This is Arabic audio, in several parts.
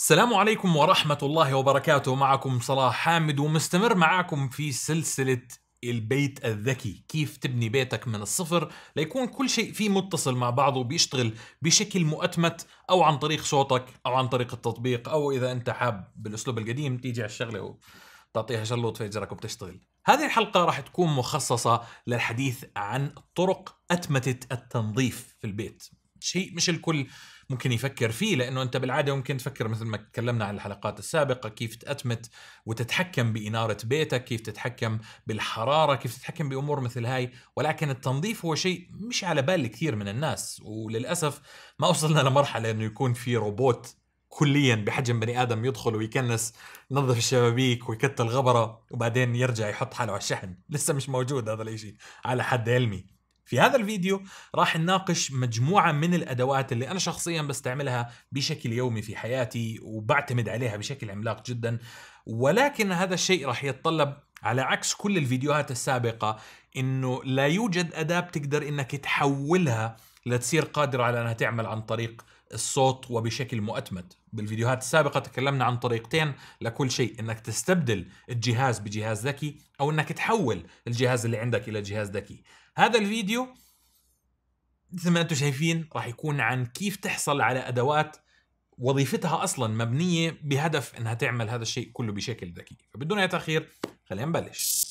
السلام عليكم ورحمة الله وبركاته معكم صلاح حامد ومستمر معاكم في سلسلة البيت الذكي كيف تبني بيتك من الصفر ليكون كل شيء فيه متصل مع بعضه بيشتغل بشكل مؤتمت أو عن طريق صوتك أو عن طريق التطبيق أو إذا أنت حاب بالأسلوب القديم تيجي على الشغلة وتعطيها شلوط في إجرك وبتشتغل هذه الحلقة راح تكون مخصصة للحديث عن طرق أتمتة التنظيف في البيت شيء مش الكل ممكن يفكر فيه لانه انت بالعاده ممكن تفكر مثل ما تكلمنا عن الحلقات السابقه كيف تأتمت وتتحكم باناره بيتك، كيف تتحكم بالحراره، كيف تتحكم بامور مثل هاي، ولكن التنظيف هو شيء مش على بال كثير من الناس وللاسف ما وصلنا لمرحله انه يكون في روبوت كليا بحجم بني ادم يدخل ويكنس ينظف الشبابيك ويكت الغبره وبعدين يرجع يحط حاله على الشحن لسه مش موجود هذا الاشي على حد علمي في هذا الفيديو راح نناقش مجموعة من الأدوات اللي أنا شخصيا بستعملها بشكل يومي في حياتي وبعتمد عليها بشكل عملاق جدا ولكن هذا الشيء راح يتطلب على عكس كل الفيديوهات السابقة إنه لا يوجد أداة بتقدر إنك تحولها لتصير قادر على إنها تعمل عن طريق الصوت وبشكل مؤتمت بالفيديوهات السابقة تكلمنا عن طريقتين لكل شيء انك تستبدل الجهاز بجهاز ذكي او انك تحول الجهاز اللي عندك الى جهاز ذكي هذا الفيديو مثل ما انتم شايفين راح يكون عن كيف تحصل على ادوات وظيفتها اصلا مبنيه بهدف انها تعمل هذا الشيء كله بشكل ذكي فبدون اي تاخير خلينا نبلش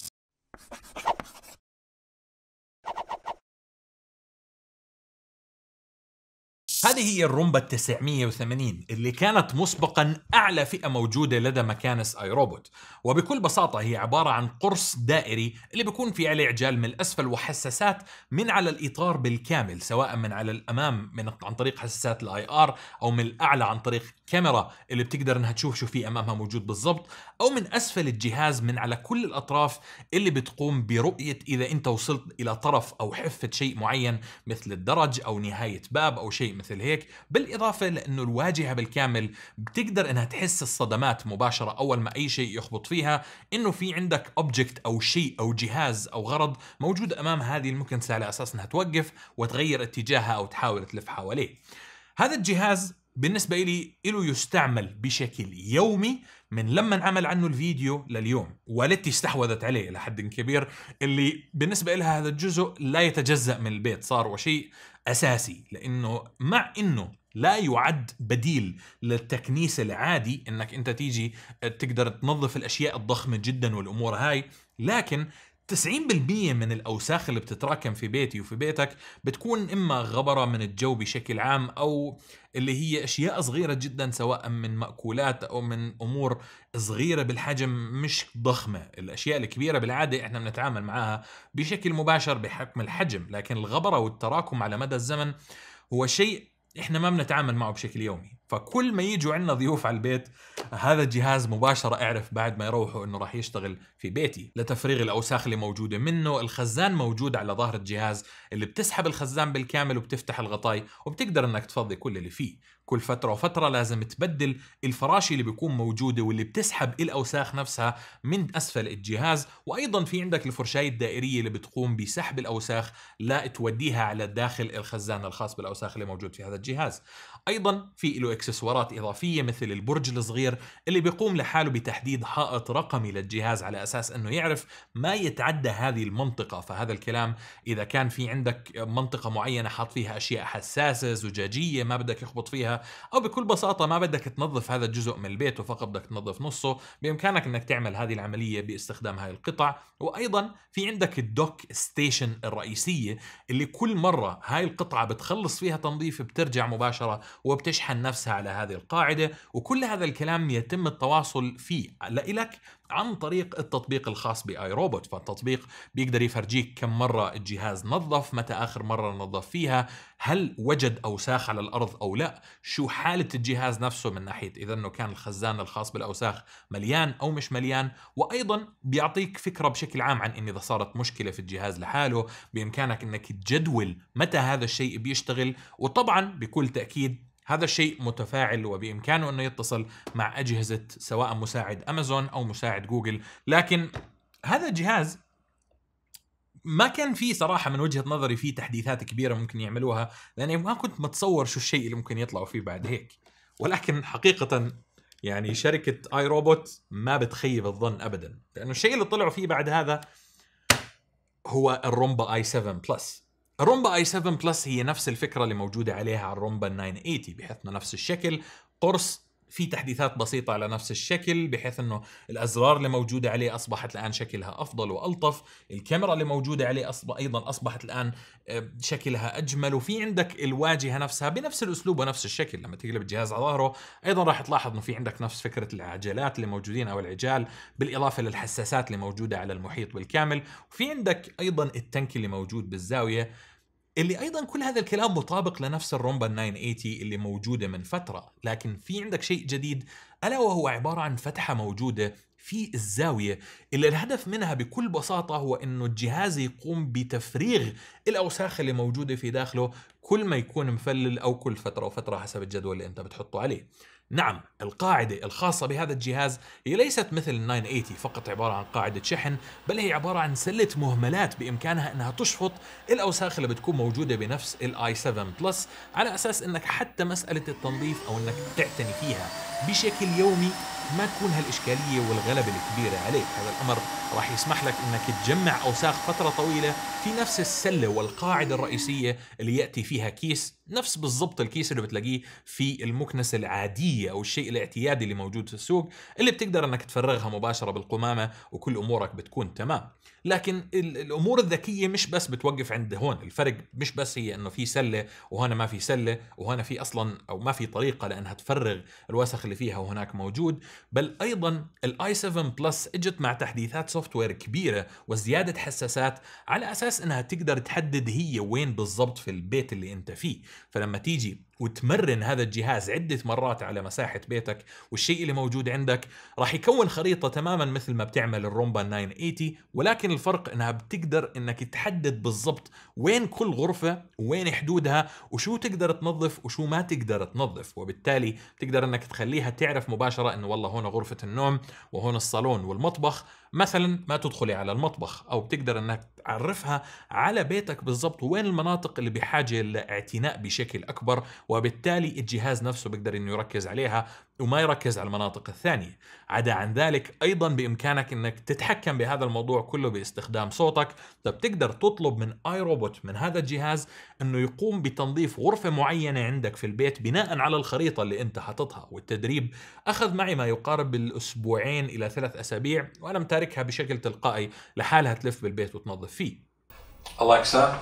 هذه هي الرومبا 980 اللي كانت مسبقا أعلى فئة موجودة لدى مكانس اي روبوت وبكل بساطة هي عبارة عن قرص دائري اللي بيكون في عليه عجال من الأسفل وحساسات من على الإطار بالكامل سواء من على الأمام من عن طريق حساسات الاي ار أو من الأعلى عن طريق كاميرا اللي بتقدر انها تشوف شو في امامها موجود بالضبط او من اسفل الجهاز من على كل الاطراف اللي بتقوم برؤيه اذا انت وصلت الى طرف او حفه شيء معين مثل الدرج او نهايه باب او شيء مثل هيك هيك بالاضافه لانه الواجهه بالكامل بتقدر انها تحس الصدمات مباشره اول ما اي شيء يخبط فيها انه في عندك اوبجكت او شيء او جهاز او غرض موجود امام هذه المكنسه على اساس انها توقف وتغير اتجاهها او تحاول تلف حواليه هذا الجهاز بالنسبة لي إله يستعمل بشكل يومي من لما انعمل عنه الفيديو لليوم والدتي استحوذت عليه لحد كبير اللي بالنسبة لها هذا الجزء لا يتجزأ من البيت صار وشيء اساسي لانه مع انه لا يعد بديل للتكنيس العادي انك انت تيجي آه، تقدر تنظف الاشياء الضخمه جدا والامور هاي لكن 90% من الأوساخ اللي بتتراكم في بيتي وفي بيتك بتكون إما غبرة من الجو بشكل عام أو اللي هي أشياء صغيرة جدا سواء من مأكولات أو من أمور صغيرة بالحجم مش ضخمة الأشياء الكبيرة بالعادة إحنا بنتعامل معها بشكل مباشر بحكم الحجم لكن الغبرة والتراكم على مدى الزمن هو شيء إحنا ما بنتعامل معه بشكل يومي فكل ما يجوا عندنا ضيوف على البيت هذا الجهاز مباشرة اعرف بعد ما يروحوا انه راح يشتغل في بيتي لتفريغ الاوساخ اللي موجودة منه الخزان موجود على ظهر الجهاز اللي بتسحب الخزان بالكامل وبتفتح الغطاي وبتقدر انك تفضي كل اللي فيه كل فترة وفترة لازم تبدل الفراشة اللي بيكون موجودة واللي بتسحب الأوساخ نفسها من أسفل الجهاز وأيضا في عندك الفرشاية الدائرية اللي بتقوم بسحب الأوساخ لا توديها على داخل الخزان الخاص بالأوساخ اللي موجود في هذا الجهاز أيضا في له إكسسوارات إضافية مثل البرج الصغير اللي بيقوم لحاله بتحديد حائط رقمي للجهاز على أساس أنه يعرف ما يتعدى هذه المنطقة فهذا الكلام إذا كان في عندك منطقة معينة حاط فيها أشياء حساسة زجاجية ما بدك يخبط فيها او بكل بساطه ما بدك تنظف هذا الجزء من البيت وفقط بدك تنظف نصه بامكانك انك تعمل هذه العمليه باستخدام هاي القطع وايضا في عندك الدوك ستيشن الرئيسيه اللي كل مره هاي القطعه بتخلص فيها تنظيف بترجع مباشره وبتشحن نفسها على هذه القاعده وكل هذا الكلام يتم التواصل فيه لإلك عن طريق التطبيق الخاص باي روبوت فالتطبيق بيقدر يفرجيك كم مره الجهاز نظف متى اخر مره نظف فيها هل وجد اوساخ على الارض او لا شو حاله الجهاز نفسه من ناحيه اذا انه كان الخزان الخاص بالاوساخ مليان او مش مليان وايضا بيعطيك فكره بشكل عام عن ان اذا صارت مشكله في الجهاز لحاله بامكانك انك تجدول متى هذا الشيء بيشتغل وطبعا بكل تاكيد هذا الشيء متفاعل وبإمكانه أنه يتصل مع أجهزة سواء مساعد أمازون أو مساعد جوجل لكن هذا الجهاز ما كان في صراحة من وجهة نظري في تحديثات كبيرة ممكن يعملوها لأني ما كنت متصور شو الشيء اللي ممكن يطلعوا فيه بعد هيك ولكن حقيقة يعني شركة اي روبوت ما بتخيب الظن أبدا لأنه الشيء اللي طلعوا فيه بعد هذا هو الرومبا اي 7 بلس الرومبا اي 7 بلس هي نفس الفكره اللي موجوده عليها على الرومبا 980 بحيث انه نفس الشكل قرص في تحديثات بسيطة على نفس الشكل بحيث انه الازرار اللي موجودة عليه اصبحت الان شكلها افضل والطف، الكاميرا اللي موجودة عليه أصب... ايضا اصبحت الان آه، شكلها اجمل وفي عندك الواجهة نفسها بنفس الاسلوب ونفس الشكل لما تقلب الجهاز على ظهره ايضا راح تلاحظ انه في عندك نفس فكرة العجلات اللي موجودين او العجال بالاضافة للحساسات اللي موجودة على المحيط بالكامل، وفي عندك ايضا التنك اللي موجود بالزاوية اللي ايضا كل هذا الكلام مطابق لنفس الرومبا 980 اللي موجوده من فتره، لكن في عندك شيء جديد الا وهو عباره عن فتحه موجوده في الزاويه اللي الهدف منها بكل بساطه هو انه الجهاز يقوم بتفريغ الاوساخ اللي موجوده في داخله كل ما يكون مفلل او كل فتره وفتره حسب الجدول اللي انت بتحطه عليه. نعم القاعدة الخاصة بهذا الجهاز هي ليست مثل ال 980 فقط عبارة عن قاعدة شحن بل هي عبارة عن سلة مهملات بإمكانها أنها تشفط الأوساخ اللي بتكون موجودة بنفس الـ i 7 بلس على أساس أنك حتى مسألة التنظيف أو أنك تعتني فيها بشكل يومي ما تكون هالإشكالية والغلبة الكبيرة عليك هذا الأمر راح يسمح لك أنك تجمع أوساخ فترة طويلة في نفس السلة والقاعدة الرئيسية اللي يأتي فيها كيس نفس بالضبط الكيس اللي بتلاقيه في المكنسة العادية أو الشيء الاعتيادي اللي موجود في السوق اللي بتقدر أنك تفرغها مباشرة بالقمامة وكل أمورك بتكون تمام لكن الامور الذكيه مش بس بتوقف عند هون الفرق مش بس هي انه في سله وهنا ما في سله وهنا في اصلا او ما في طريقه لانها تفرغ الوسخ اللي فيها وهناك موجود بل ايضا الاي 7 بلس اجت مع تحديثات سوفت وير كبيره وزياده حساسات على اساس انها تقدر تحدد هي وين بالضبط في البيت اللي انت فيه فلما تيجي وتمرن هذا الجهاز عدة مرات على مساحة بيتك والشيء اللي موجود عندك راح يكون خريطة تماما مثل ما بتعمل الرومبا 980 ولكن الفرق انها بتقدر انك تحدد بالضبط وين كل غرفة وين حدودها وشو تقدر تنظف وشو ما تقدر تنظف وبالتالي تقدر انك تخليها تعرف مباشرة انه والله هون غرفة النوم وهون الصالون والمطبخ مثلا ما تدخلي على المطبخ او بتقدر انك تعرفها على بيتك بالضبط وين المناطق اللي بحاجة لاعتناء بشكل اكبر وبالتالي الجهاز نفسه بيقدر انه يركز عليها وما يركز على المناطق الثانية عدا عن ذلك أيضا بإمكانك أنك تتحكم بهذا الموضوع كله باستخدام صوتك فبتقدر طيب، تطلب من آي روبوت من هذا الجهاز أنه يقوم بتنظيف غرفة معينة عندك في البيت بناء على الخريطة اللي أنت حاططها والتدريب أخذ معي ما يقارب الأسبوعين إلى ثلاث أسابيع وأنا متاركها بشكل تلقائي لحالها تلف بالبيت وتنظف فيه Alexa,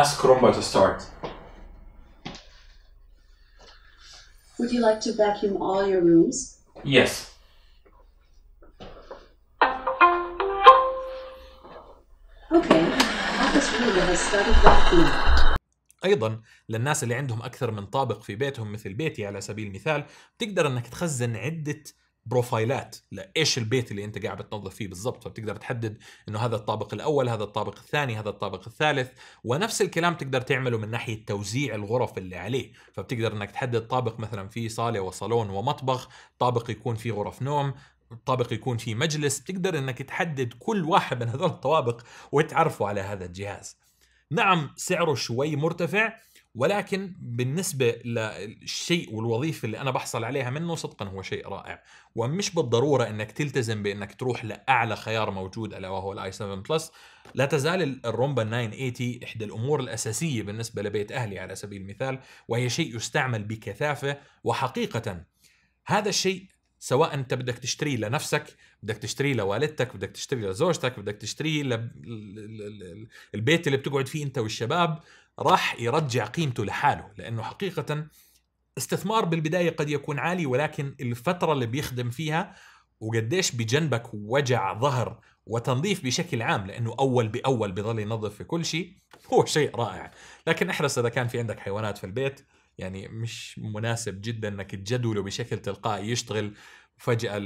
ask Roomba to start. Would you like to vacuum all your rooms? Yes. Okay. Office Ruler has started vacuuming. ايضا للناس اللي عندهم اكثر من طابق في بيتهم مثل بيتي على سبيل المثال تقدر انك تخزن عده بروفايلات لايش البيت اللي انت قاعد بتنظف فيه بالضبط فبتقدر تحدد انه هذا الطابق الاول هذا الطابق الثاني هذا الطابق الثالث ونفس الكلام تقدر تعمله من ناحيه توزيع الغرف اللي عليه فبتقدر انك تحدد طابق مثلا فيه صاله وصالون ومطبخ طابق يكون فيه غرف نوم طابق يكون فيه مجلس بتقدر انك تحدد كل واحد من هذول الطوابق وتعرفه على هذا الجهاز نعم سعره شوي مرتفع ولكن بالنسبه للشيء والوظيفه اللي انا بحصل عليها منه صدقا هو شيء رائع ومش بالضروره انك تلتزم بانك تروح لاعلى خيار موجود الا وهو الاي 7 بلس لا تزال الرومبا 980 احدى الامور الاساسيه بالنسبه لبيت اهلي على سبيل المثال وهي شيء يستعمل بكثافه وحقيقه هذا الشيء سواء انت بدك تشتريه لنفسك بدك تشتريه لوالدتك بدك تشتريه لزوجتك بدك تشتريه للبيت اللي بتقعد فيه انت والشباب راح يرجع قيمته لحاله لانه حقيقه استثمار بالبدايه قد يكون عالي ولكن الفتره اللي بيخدم فيها وقديش بجنبك وجع ظهر وتنظيف بشكل عام لانه اول باول بضل ينظف في كل شيء هو شيء رائع لكن احرص اذا كان في عندك حيوانات في البيت يعني مش مناسب جدا انك تجدوله بشكل تلقائي يشتغل فجاه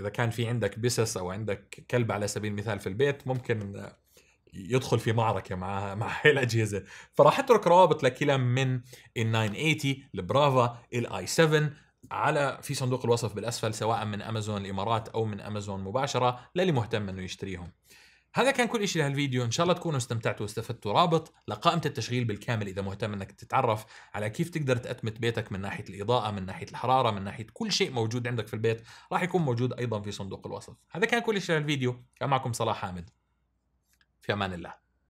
اذا كان في عندك بسس او عندك كلب على سبيل المثال في البيت ممكن يدخل في معركه مع مع هاي الاجهزه فراح اترك روابط لكلا من ال 980 البرافا الاي 7 على في صندوق الوصف بالاسفل سواء من امازون الامارات او من امازون مباشره للي مهتم انه يشتريهم هذا كان كل شيء لهالفيديو ان شاء الله تكونوا استمتعتوا واستفدتوا رابط لقائمة التشغيل بالكامل اذا مهتم انك تتعرف على كيف تقدر تأتمت بيتك من ناحية الاضاءة من ناحية الحرارة من ناحية كل شيء موجود عندك في البيت راح يكون موجود ايضا في صندوق الوصف هذا كان كل شيء لهالفيديو كان معكم صلاح حامد في امان الله